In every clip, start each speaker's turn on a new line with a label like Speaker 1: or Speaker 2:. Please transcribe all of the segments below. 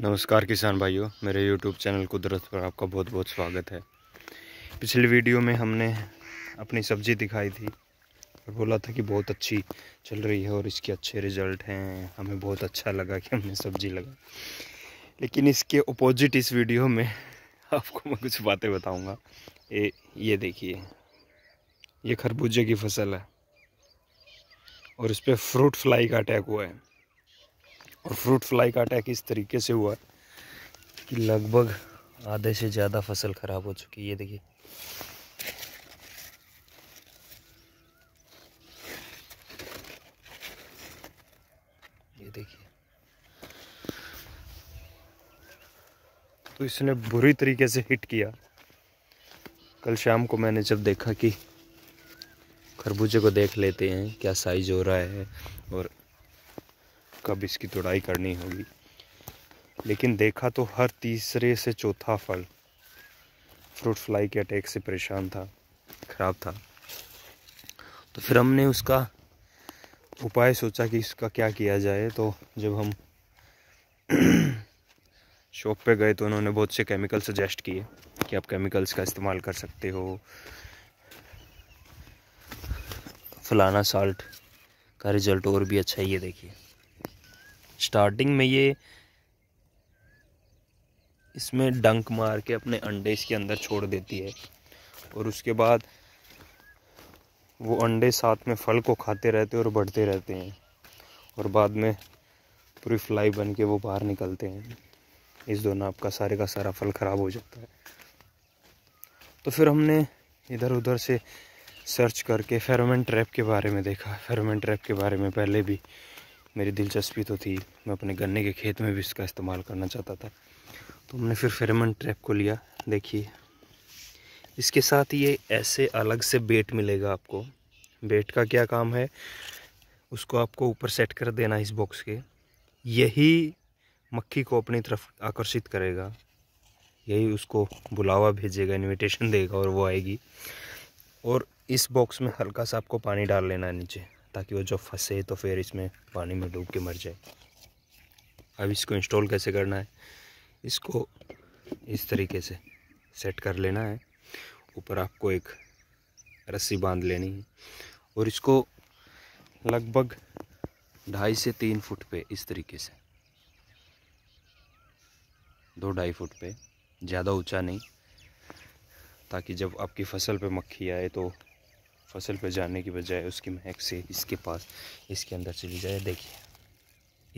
Speaker 1: नमस्कार किसान भाइयों मेरे YouTube चैनल कुदरत पर आपका बहुत बहुत स्वागत है पिछली वीडियो में हमने अपनी सब्ज़ी दिखाई थी और बोला था कि बहुत अच्छी चल रही है और इसके अच्छे रिजल्ट हैं हमें बहुत अच्छा लगा कि हमने सब्ज़ी लगा लेकिन इसके अपोजिट इस वीडियो में आपको मैं कुछ बातें बताऊँगा ये ये देखिए ये खरबूजे की फसल है और इस पर फ्रूट फ्लाई का अटैक हुआ है और फ्रूट फ्लाई का अटैक इस तरीके से हुआ कि लगभग आधे से ज़्यादा फसल ख़राब हो चुकी है देखिए ये देखिए तो इसने बुरी तरीके से हिट किया कल शाम को मैंने जब देखा कि खरबूजे को देख लेते हैं क्या साइज हो रहा है और कब इसकी तुड़ाई करनी होगी लेकिन देखा तो हर तीसरे से चौथा फल फ्रूट फ्लाई के अटैक से परेशान था ख़राब था तो फिर हमने उसका उपाय सोचा कि इसका क्या किया जाए तो जब हम शॉप पे गए तो उन्होंने बहुत से केमिकल सजेस्ट किए कि आप केमिकल्स का इस्तेमाल कर सकते हो फलाना साल्ट का रिज़ल्ट और भी अच्छा है ये देखिए स्टार्टिंग में ये इसमें डंक मार के अपने अंडे इसके अंदर छोड़ देती है और उसके बाद वो अंडे साथ में फल को खाते रहते हैं और बढ़ते रहते हैं और बाद में पूरी फ्लाई बन के वो बाहर निकलते हैं इस दौरान आपका सारे का सारा फल ख़राब हो जाता है तो फिर हमने इधर उधर से सर्च करके फेरोमेंट ट्रैप के बारे में देखा फेरोमेंट ट्रैप के बारे में पहले भी मेरी दिलचस्पी तो थी मैं अपने गन्ने के खेत में भी इसका इस्तेमाल करना चाहता था तो हमने फिर फेरेमन ट्रैप को लिया देखिए इसके साथ ये ऐसे अलग से बेट मिलेगा आपको बेट का क्या काम है उसको आपको ऊपर सेट कर देना इस बॉक्स के यही मक्खी को अपनी तरफ आकर्षित करेगा यही उसको बुलावा भेजेगा इनविटेशन देगा और वो आएगी और इस बॉक्स में हल्का सा आपको पानी डाल लेना है नीचे ताकि वो जब फंसे तो फिर इसमें पानी में डूब के मर जाए अब इसको इंस्टॉल कैसे करना है इसको इस तरीके से सेट कर लेना है ऊपर आपको एक रस्सी बांध लेनी है और इसको लगभग ढाई से तीन फुट पे इस तरीके से दो ढाई फुट पे ज़्यादा ऊंचा नहीं ताकि जब आपकी फसल पे मक्खी आए तो फसल पर जाने की बजाय उसकी महक से इसके पास इसके अंदर चली जाए देखिए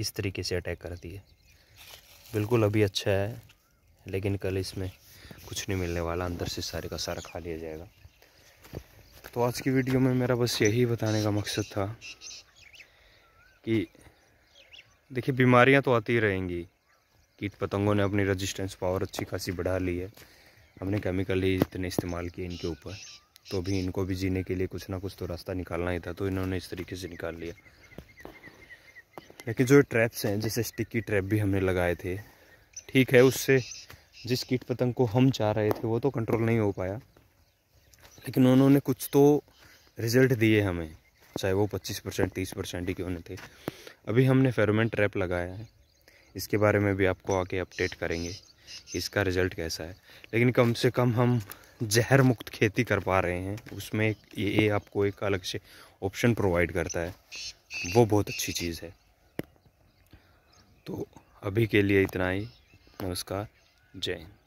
Speaker 1: इस तरीके से अटैक करती है बिल्कुल अभी अच्छा है लेकिन कल इसमें कुछ नहीं मिलने वाला अंदर से सारे का सारा खा लिया जाएगा तो आज की वीडियो में मेरा बस यही बताने का मकसद था कि देखिए बीमारियां तो आती रहेंगी कीट पतंगों ने अपनी रजिस्टेंस पावर अच्छी खासी बढ़ा ली है हमने केमिकल ही इतने इस्तेमाल किए इनके ऊपर तो भी इनको भी जीने के लिए कुछ ना कुछ तो रास्ता निकालना ही था तो इन्होंने इस तरीके से निकाल लिया लेकिन जो ट्रैप्स हैं जैसे स्टिकी ट्रैप भी हमने लगाए थे ठीक है उससे जिस कीट पतंग को हम चाह रहे थे वो तो कंट्रोल नहीं हो पाया लेकिन उन्होंने कुछ तो रिजल्ट दिए हमें चाहे वो 25 परसेंट तीस परसेंट ही क्यों नहीं थे अभी हमने फेरोमेंट ट्रैप लगाया है इसके बारे में भी आपको आके अपडेट करेंगे कि इसका रिज़ल्ट कैसा है लेकिन कम से कम हम जहर मुक्त खेती कर पा रहे हैं उसमें ये, ये आपको एक अलग से ऑप्शन प्रोवाइड करता है वो बहुत अच्छी चीज़ है तो अभी के लिए इतना ही नमस्कार जय हिंद